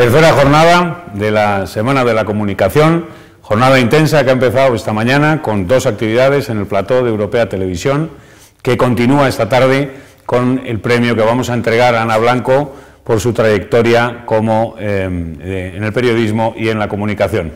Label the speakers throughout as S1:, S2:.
S1: Tercera jornada de la Semana de la Comunicación, jornada intensa que ha empezado esta mañana con dos actividades en el plató de Europea Televisión, que continúa esta tarde con el premio que vamos a entregar a Ana Blanco por su trayectoria como, em, en el periodismo y en la comunicación.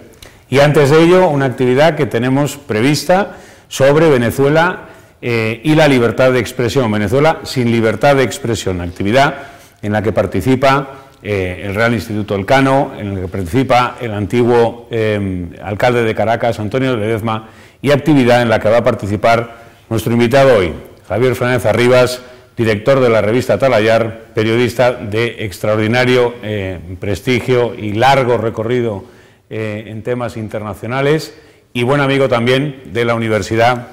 S1: Y antes de ello, una actividad que tenemos prevista sobre Venezuela eh, y la libertad de expresión. Venezuela sin libertad de expresión, actividad en la que participa eh, el Real Instituto Elcano, en el que participa el antiguo eh, alcalde de Caracas, Antonio Ledezma, y actividad en la que va a participar nuestro invitado hoy, Javier Fernández Arribas, director de la revista Talayar, periodista de extraordinario eh, prestigio y largo recorrido en temas internacionales y buen amigo también de la Universidad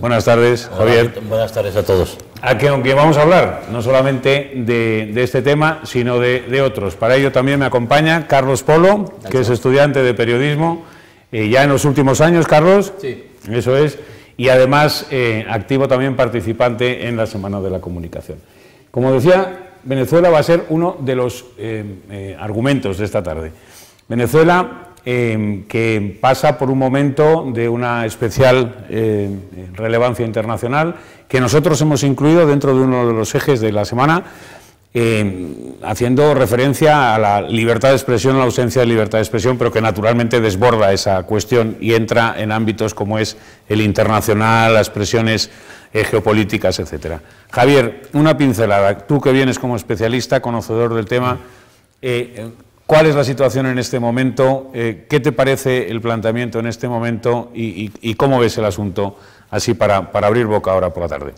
S1: Buenas tardes, Javier.
S2: buenas tardes a todos. Aquí, aunque vamos a hablar no solamente
S1: de, este tema, sino de, otros. Para ello también me acompaña Carlos Polo, que es estudiante de periodismo, eh, ya en los últimos años, Carlos. Sí. Eso es. Y además, eh, activo también participante en la Semana de la Comunicación. Como decía, Venezuela va a ser uno de los eh, argumentos de esta tarde. Venezuela Em, que pasa por un momento de una especial em, relevancia internacional que nosotros hemos incluido dentro de uno de los ejes de la semana, em, haciendo referencia a la libertad de expresión, a la ausencia de libertad de expresión, pero que naturalmente desborda esa cuestión y entra en ámbitos como es el internacional, las presiones eh, geopolíticas, etc. Javier, una pincelada. Tú que vienes como especialista, conocedor del tema, eh, ¿Cuál es la situación en este momento? Eh, ¿Qué te parece el planteamiento en este momento y, cómo ves el asunto así para, abrir boca ahora por la tarde?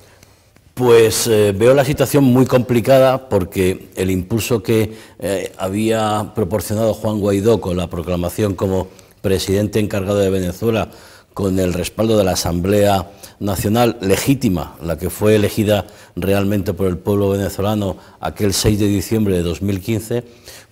S2: Pues eh, veo la situación muy complicada porque el impulso que eh, había proporcionado Juan Guaidó con la proclamación como presidente encargado de Venezuela, con el respaldo de la Asamblea nacional legítima, la que fue elegida realmente por el pueblo venezolano aquel 6 de diciembre de 2015,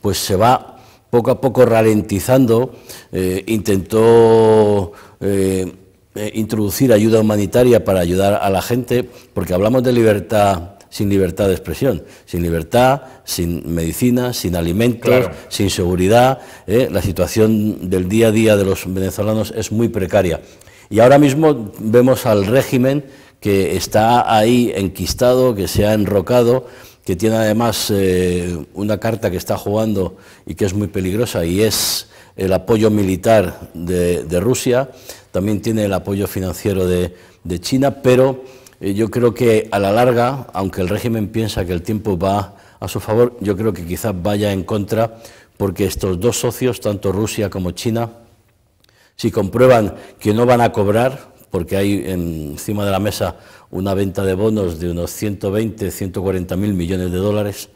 S2: pues se va poco a poco ralentizando, eh, intentó eh, eh, introducir ayuda humanitaria para ayudar a la gente, porque hablamos de libertad sin libertad de expresión, sin libertad, sin medicina, sin alimentos, sin seguridad. la situación del día a día de los venezolanos es muy precaria. Y ahora mismo vemos al régimen que está ahí enquistado, que se ha enrocado, que tiene además eh, una carta que está jugando y que es muy peligrosa y es el apoyo militar de, Rusia, también tiene el apoyo financiero de, China, pero eh, yo creo que a la larga, aunque el régimen piensa que el tiempo va a su favor, yo creo que quizás vaya en contra porque estos dos socios, tanto Rusia como China, si comprueban que no van a cobrar, porque hay encima de la mesa una venta de bonos de unos 120, 140 mil millones de dólares,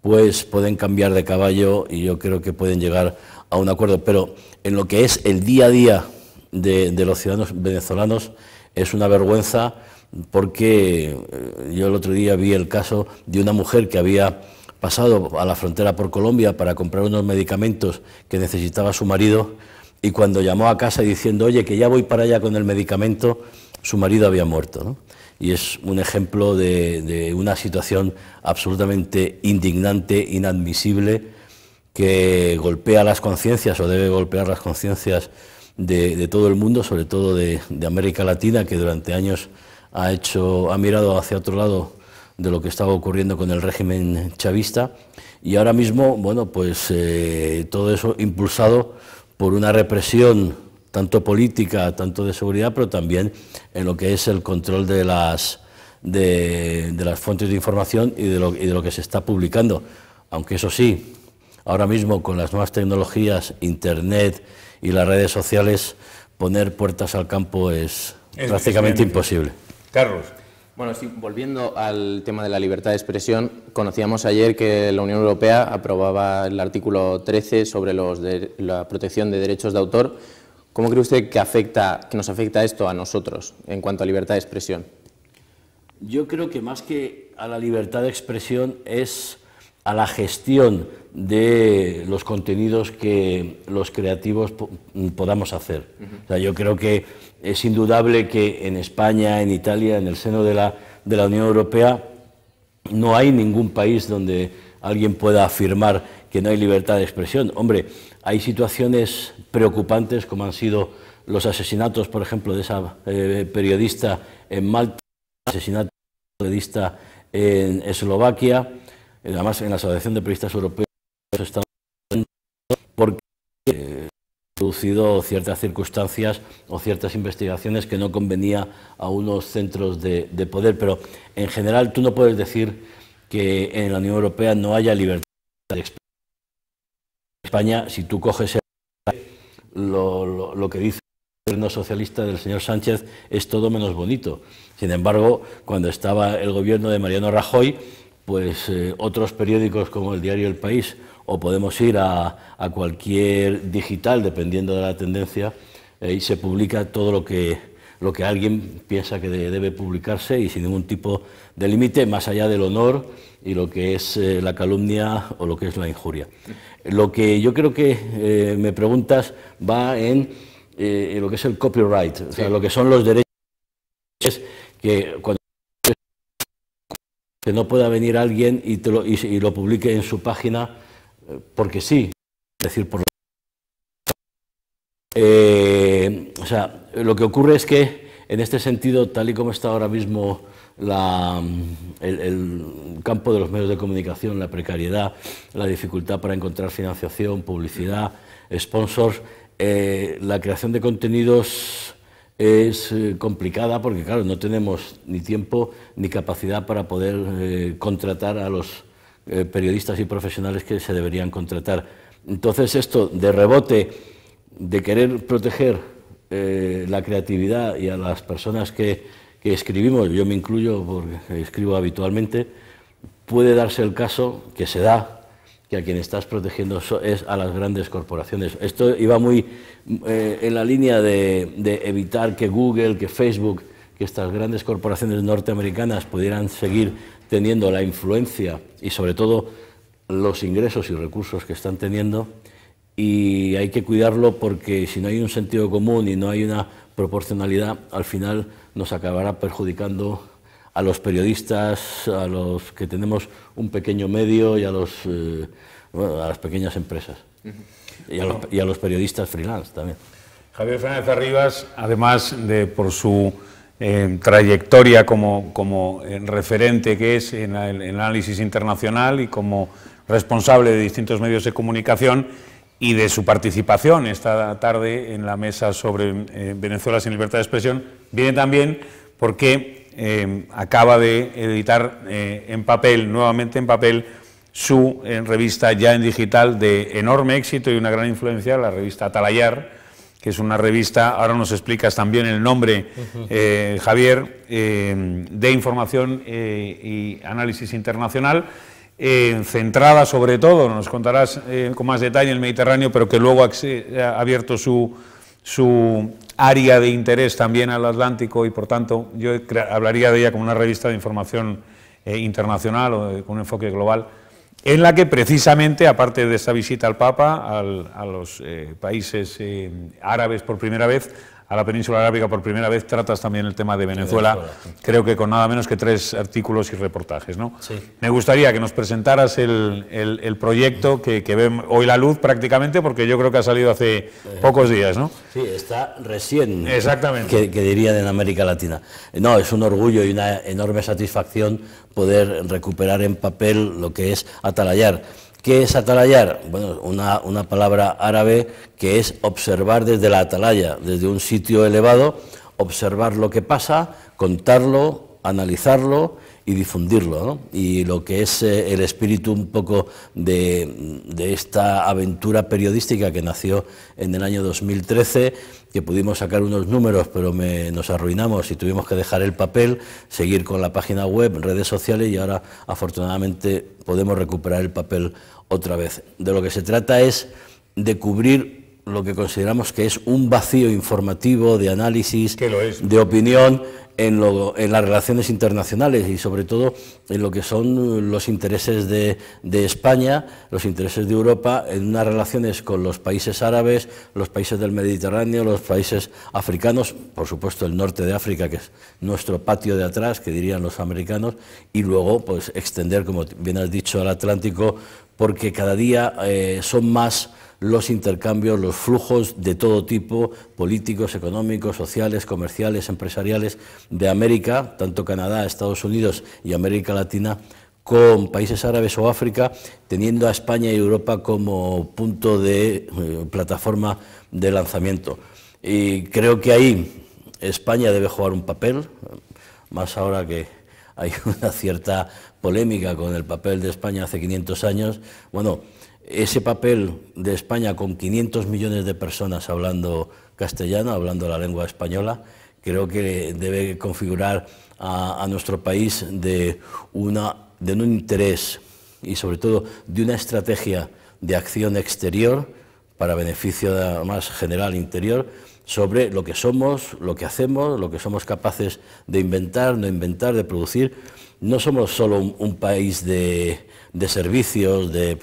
S2: pues pueden cambiar de caballo y yo creo que pueden llegar a un acuerdo. Pero en lo que es el día a día de, de los ciudadanos venezolanos es una vergüenza porque eh, yo el otro día vi el caso de una mujer que había pasado a la frontera por Colombia para comprar unos medicamentos que necesitaba su marido y cuando llamó a casa diciendo, oye, que ya voy para allá con el medicamento, su marido había muerto. Y es un ejemplo de, una situación absolutamente indignante, inadmisible, que golpea las conciencias o debe golpear las conciencias de, todo el mundo, sobre todo de, América Latina, que durante años ha, hecho, ha mirado hacia otro lado de lo que estaba ocurriendo con el régimen chavista. Y ahora mismo, bueno, pues eh, todo eso impulsado por una represión tanto política, tanto de seguridad, pero también en lo que es el control de las, de, las fuentes de información y de, lo, y de lo que se está publicando. Aunque eso sí, ahora mismo con las nuevas tecnologías, Internet y las redes sociales, poner puertas al campo es, es prácticamente imposible. Carlos. Bueno, volviendo al tema de la libertad de expresión, conocíamos ayer que la Unión Europea aprobaba el artículo 13 sobre los de, la protección de derechos de autor. ¿Cómo cree usted que, afecta, que nos afecta esto a nosotros en cuanto a libertad de expresión? Yo creo que más que a la libertad de expresión es a la gestión de los contenidos que los creativos mm, podamos hacer. yo creo que es indudable que en España, en Italia, en el seno de la, Unión Europea, no hay ningún país donde alguien pueda afirmar que no hay libertad de expresión. Hombre, hay situaciones preocupantes como han sido los asesinatos, por ejemplo, de esa eh, periodista en Malta, asesinato de periodista en Eslovaquia, eh, además en la Asociación de Periodistas Europeos estamos porque eh, producido ciertas circunstancias o ciertas investigaciones que no convenía a unos centros de, poder, pero en general tú no puedes decir que en la Unión Europea no haya libertad de expresión. España, si tú coges lo, lo que dice el gobierno socialista del señor Sánchez es todo menos bonito. Sin embargo, cuando estaba el gobierno de Mariano Rajoy, pues eh, otros periódicos como el diario El País o podemos ir a, cualquier digital, dependiendo de la tendencia, eh, y se publica todo lo que, lo que alguien piensa que debe publicarse y sin ningún tipo de límite, más allá del honor y lo que es eh, la calumnia o lo que es la injuria. Lo que yo creo que me preguntas va en, lo que es el copyright, o sea, lo que son los derechos que cuando que no pueda venir alguien y, te lo, publique en su página porque sí, es decir, por eh, o sea, lo que ocurre es que en este sentido, tal y como está ahora mismo el, campo de los medios de comunicación, la precariedad, la dificultad para encontrar financiación, publicidad, sponsors, eh, la creación de contenidos es eh, complicada porque, claro, no tenemos ni tiempo ni capacidad para poder eh, contratar a los eh, periodistas y profesionales que se deberían contratar. Entonces, esto de rebote, de querer proteger la creatividad y a las personas que escribimos, yo me incluyo porque escribo habitualmente, puede darse el caso, que se da que a quien estás protegiendo es a las grandes corporaciones. Esto iba muy eh, en la línea de, evitar que Google, que Facebook, que estas grandes corporaciones norteamericanas pudieran seguir teniendo la influencia y sobre todo los ingresos y recursos que están teniendo. Y hay que cuidarlo porque si no hay un sentido común y no hay una proporcionalidad, al final nos acabará perjudicando a los periodistas, a los que tenemos un pequeño medio y a, los, eh, las pequeñas empresas. y, a los, periodistas
S1: freelance también. Javier Fernández Arribas, además de por su eh, trayectoria como, como eh, referente que es en el análisis internacional y como responsable de distintos medios de comunicación, y de su participación esta tarde en la mesa sobre Venezuela sin libertad de expresión, viene también porque Em, acaba de editar eh, en papel, nuevamente en papel, su eh, revista ya en digital de enorme éxito y una gran influencia, la revista Atalayar, que es una revista, ahora nos explicas también el nombre, eh, Javier, em, de información y análisis internacional. Em, centrada sobre todo, nos contarás con más detalle el Mediterráneo, pero que luego ha, abierto su, su área de interés también al Atlántico y por tanto yo hablaría de ella como una revista de información eh, internacional o con un enfoque global, en la que precisamente, aparte de esta visita al Papa, a los eh, países eh, árabes por primera vez, a la península arábiga por primera vez, tratas también el tema de Venezuela, creo que con nada menos que tres artículos y reportajes. ¿no? Me gustaría que nos presentaras el, proyecto que, que ve hoy la luz prácticamente, porque yo creo que ha salido hace eh. pocos días. ¿no?
S2: Sí, está recién, ¿eh? Exactamente. Que,
S1: que dirían en América Latina.
S2: No, es un orgullo y una enorme satisfacción poder recuperar en papel lo que es atalayar ¿Qué es atalayar? Bueno, una, una palabra árabe que es observar desde la atalaya, desde un sitio elevado, observar lo que pasa, contarlo, analizarlo y difundirlo. Y lo que es eh, el espíritu un poco de, de, esta aventura periodística que nació en el año 2013, que pudimos sacar unos números, pero nos arruinamos y tuvimos que dejar el papel, seguir con la página web, redes sociales y ahora afortunadamente podemos recuperar el papel otra vez. De lo que se trata es de cubrir lo que consideramos que es un vacío informativo de análisis, de opinión en, lo, en, las relaciones internacionales y sobre todo en lo que son los intereses de, de, España, los intereses de Europa en unas relaciones con los países árabes, los países del Mediterráneo, los países africanos, por supuesto el norte de África, que es nuestro patio de atrás, que dirían los americanos, y luego pues extender, como bien has dicho, al Atlántico, porque cada día eh, son más los intercambios, los flujos de todo tipo, políticos, económicos, sociales, comerciales, empresariales, de América, tanto Canadá, Estados Unidos y América Latina, con países árabes o África, teniendo a España y Europa como punto de eh, plataforma de lanzamiento. Y creo que ahí España debe jugar un papel, más ahora que hay una cierta polémica con el papel de España hace 500 años. Bueno, ese papel de España con 500 millones de personas hablando castellano, hablando la lengua española, creo que debe configurar a, nuestro país de, una, de un interés y sobre todo de una estrategia de acción exterior para beneficio más general interior sobre lo que somos, lo que hacemos, lo que somos capaces de inventar, no inventar, de producir. No somos solo un país de, de servicios, de,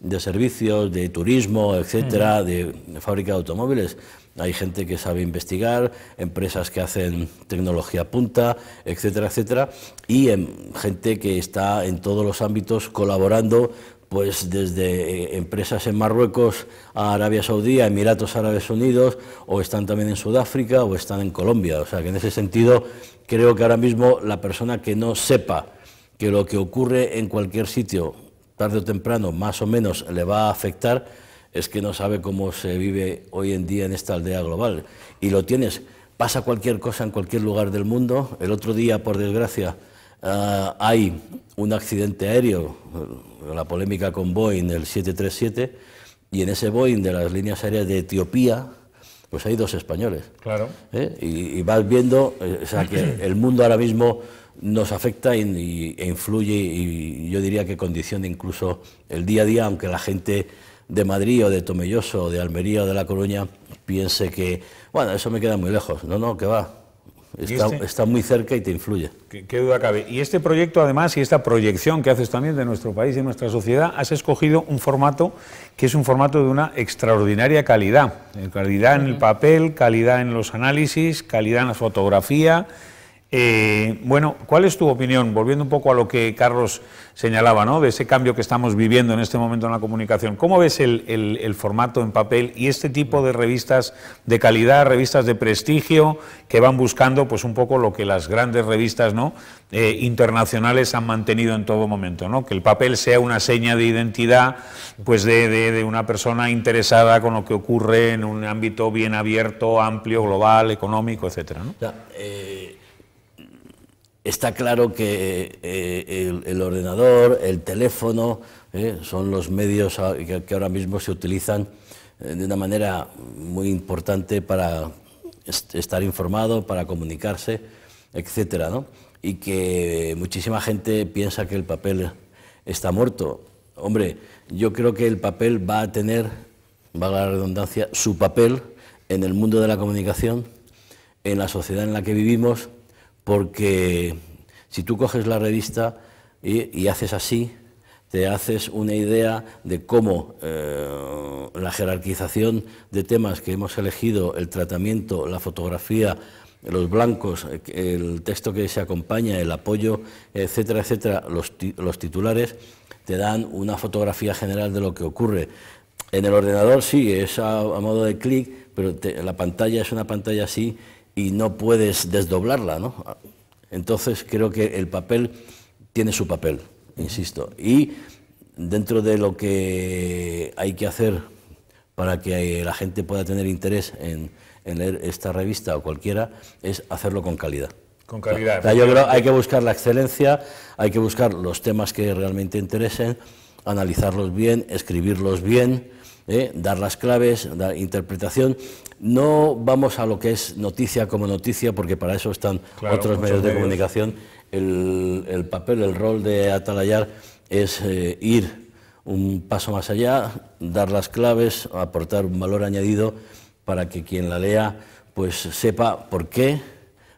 S2: de servicios, de turismo, etcétera, de fábrica de automóviles. Hay gente que sabe investigar, empresas que hacen tecnología punta, etcétera, etcétera, y gente que está en todos los ámbitos colaborando, pues desde eh, empresas en Marruecos a Arabia Saudí, a Emiratos Árabes Unidos, o están también en Sudáfrica o están en Colombia. O sea que en ese sentido creo que ahora mismo la persona que no sepa que lo que ocurre en cualquier sitio, tarde o temprano, más o menos le va a afectar, es que no sabe cómo se vive hoy en día en esta aldea global. Y lo tienes, pasa cualquier cosa en cualquier lugar del mundo. El otro día, por desgracia, ah, hay un accidente aéreo, la polémica con Boeing, el 737, y en ese Boeing de las líneas aéreas de Etiopía, pues hay dos españoles.
S1: Claro. ¿Eh?
S2: Y, vas viendo, eh, o sea, que el mundo ahora mismo nos afecta y, e influye y yo diría que condiciona incluso el día a día, aunque la gente de Madrid o de Tomelloso o de Almería o de La Coruña
S1: piense que, bueno, eso me queda muy lejos. No, no, que va. Este? Está, muy cerca y te influye. ¿Qué, duda cabe. Y este proyecto, además, y esta proyección que haces también de nuestro país y nuestra sociedad, has escogido un formato que es un formato de una extraordinaria calidad. Eh, calidad en el papel, calidad en los análisis, calidad en la fotografía, eh, bueno, ¿cuál es tu opinión? Volviendo un poco a lo que Carlos señalaba, ¿no? De ese cambio que estamos viviendo en este momento en la comunicación. ¿Cómo ves el, formato en papel y este tipo de revistas de calidad, revistas de prestigio, que van buscando, pues, un poco lo que las grandes revistas, ¿no? Eh, internacionales han mantenido en todo momento, ¿no? Que el papel sea una seña de identidad, pues, de, una persona interesada con lo que ocurre en un ámbito bien abierto, amplio, global, económico, etcétera, ¿no? Eh,
S2: está claro que
S1: eh, el,
S2: ordenador,
S1: el teléfono,
S2: eh, son los medios que, ahora mismo se utilizan eh, de una manera muy importante para estar informado, para comunicarse, etcétera, Y que muchísima gente piensa que el papel está muerto. Hombre, yo creo que el papel va a tener, valga la redundancia, su papel en el mundo de la comunicación, en la sociedad en la que vivimos porque si tú coges la revista y, haces así, te haces una idea de cómo eh, la jerarquización de temas que hemos elegido, el tratamiento, la fotografía, los blancos, eh, el texto que se acompaña, el apoyo, etcétera, etcétera, los, titulares, te dan una fotografía general de lo que ocurre. En el ordenador sí, es a, modo de clic, pero la pantalla es una pantalla así y no puedes desdoblarla, ¿no? Entonces creo que el papel tiene su papel, insisto. Y dentro de lo que hay que hacer para que la gente pueda tener interés en, leer esta revista o cualquiera, es hacerlo con calidad.
S1: Con calidad. yo creo hay
S2: que buscar la excelencia, hay que buscar los temas que realmente interesen, analizarlos bien, escribirlos bien ¿eh? dar las claves, dar interpretación. No vamos a lo que es noticia como noticia, porque para eso están otros medios, de comunicación. El, papel, el rol de Atalayar es eh, ir un paso más allá, dar las claves, aportar un valor añadido para que quien la lea pues sepa por qué,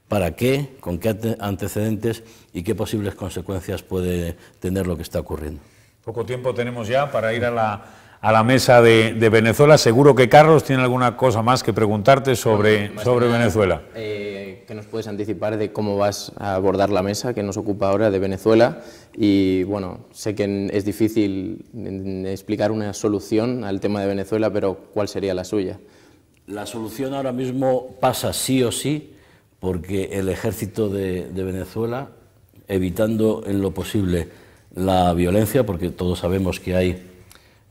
S2: para qué, con qué antecedentes y qué posibles consecuencias puede tener lo que está ocurriendo.
S1: Poco tiempo tenemos ya para ir a la a la mesa de, Venezuela. Seguro que Carlos tiene alguna cosa más que preguntarte sobre, sobre Venezuela. Eh, ¿Qué nos puedes anticipar de cómo
S2: vas a abordar la mesa que nos ocupa ahora de Venezuela? Y bueno, sé que es difícil explicar una solución al tema de Venezuela, pero ¿cuál sería la suya? La solución ahora mismo pasa sí o sí porque el ejército de Venezuela, evitando en lo posible la violencia, porque todos sabemos que hay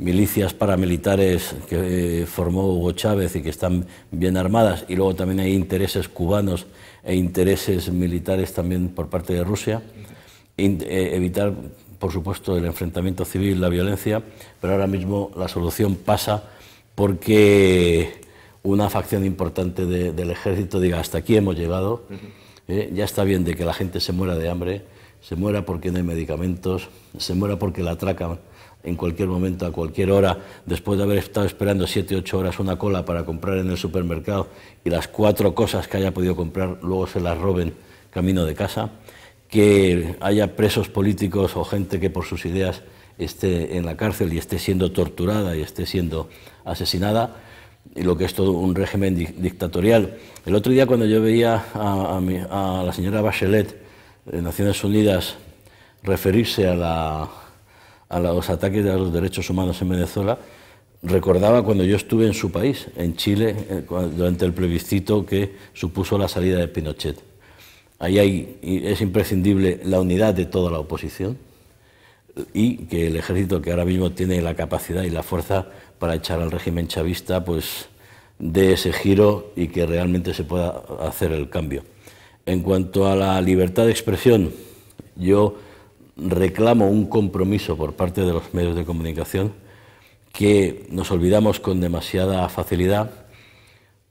S2: milicias paramilitares que eh, formó Hugo Chávez y que están bien armadas, y luego también hay intereses cubanos e intereses militares también por parte de Rusia, eh, evitar, por supuesto, el enfrentamiento civil, la violencia, pero ahora mismo la solución pasa porque una facción importante del ejército diga, hasta aquí hemos llegado, eh, ya está bien de que la gente se muera de hambre, se muera porque no hay medicamentos, se muera porque la atracan en cualquier momento, a cualquier hora, después de haber estado esperando 7, 8 horas una cola para comprar en el supermercado y las cuatro cosas que haya podido comprar luego se las roben camino de casa, que haya presos políticos o gente que por sus ideas esté en la cárcel y esté siendo torturada y esté siendo asesinada, y lo que es todo un régimen dictatorial. El otro día cuando yo veía a, a la señora Bachelet de Naciones Unidas referirse a la a los ataques a los derechos humanos en Venezuela, recordaba cuando yo estuve en su país, en Chile, eh, durante el plebiscito que supuso la salida de Pinochet. Ahí hay, es imprescindible la unidad de toda la oposición y que el ejército que ahora mismo tiene la capacidad y la fuerza para echar al régimen chavista, pues dé ese giro y que realmente se pueda hacer el cambio. En cuanto a la libertad de expresión, yo reclamo, un compromiso por parte de los medios de comunicación que nos olvidamos con demasiada facilidad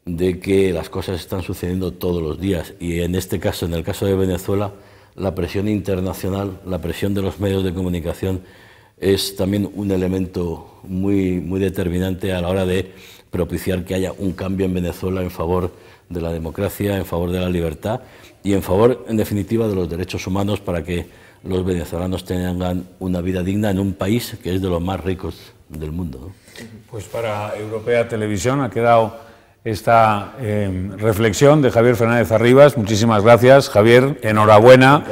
S2: de que las cosas están sucediendo todos los días y en este caso, en el caso de Venezuela, la presión internacional, la presión de los medios de comunicación es también un elemento muy, muy determinante a la hora de propiciar que haya un cambio en Venezuela en favor de la democracia, en favor de la libertad y en favor, en definitiva, de los derechos humanos para que los venezolanos tengan una vida digna en un país
S1: que es de los más ricos del mundo. Pues para Europea Televisión ha quedado esta em, reflexión de Javier Fernández Arribas. Muchísimas gracias, Javier. Enhorabuena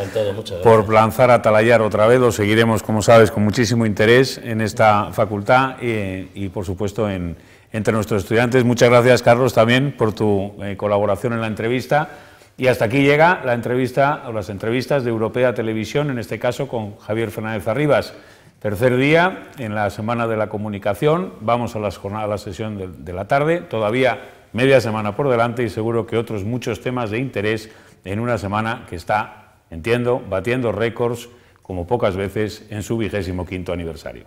S1: por lanzar a Talayar otra vez. Lo seguiremos, como sabes, con muchísimo interés en esta facultad y, por supuesto, entre nuestros estudiantes. Muchas gracias, Carlos, también por tu eh, colaboración en la entrevista. Y hasta aquí llega la entrevista o las entrevistas de Europea Televisión, en este caso con Javier Fernández Arribas. Tercer día en la Semana de la Comunicación, vamos a, las la sesión de, la tarde, todavía media semana por delante y seguro que otros muchos temas de interés en una semana que está, entiendo, batiendo récords como pocas veces en su vigésimo quinto aniversario.